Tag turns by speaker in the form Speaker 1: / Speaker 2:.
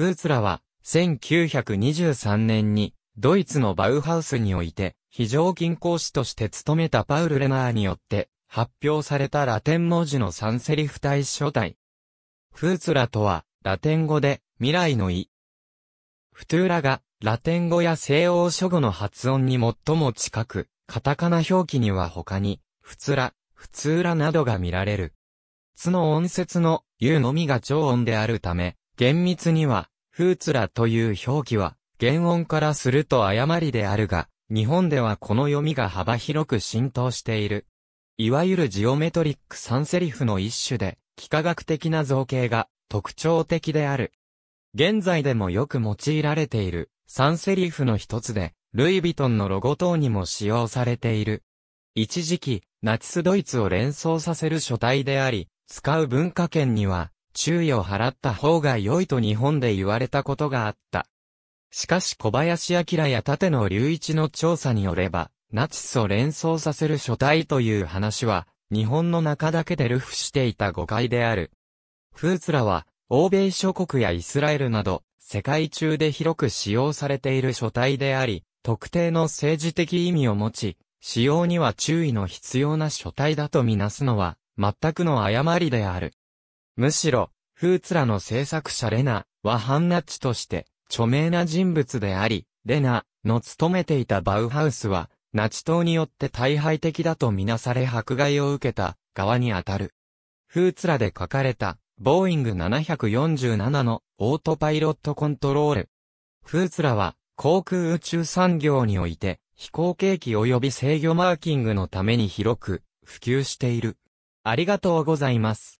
Speaker 1: フーツラは、1923年に、ドイツのバウハウスにおいて、非常勤講師として務めたパウル・レナーによって、発表されたラテン文字の3。セリフ体書体。フーツラとは、ラテン語で、未来の意。フトゥーラが、ラテン語や西欧諸語の発音に最も近く、カタカナ表記には他に、フツラ、フツーラなどが見られる。つの音節の、U のみが超音であるため、厳密には、フーツラという表記は、原音からすると誤りであるが、日本ではこの読みが幅広く浸透している。いわゆるジオメトリック三セリフの一種で、幾何学的な造形が特徴的である。現在でもよく用いられている三セリフの一つで、ルイ・ヴィトンのロゴ等にも使用されている。一時期、ナチスドイツを連想させる書体であり、使う文化圏には、注意を払った方が良いと日本で言われたことがあった。しかし小林明や盾野隆一の調査によれば、ナチスを連想させる書体という話は、日本の中だけで流布していた誤解である。フーツラは、欧米諸国やイスラエルなど、世界中で広く使用されている書体であり、特定の政治的意味を持ち、使用には注意の必要な書体だとみなすのは、全くの誤りである。むしろ、フーツらの制作者レナはハンナッチとして著名な人物であり、レナの勤めていたバウハウスは、ナチ党によって大敗的だとみなされ迫害を受けた側にあたる。フーツらで書かれた、ボーイング747のオートパイロットコントロール。フーツらは、航空宇宙産業において、飛行景気及び制御マーキングのために広く普及している。ありがとうございます。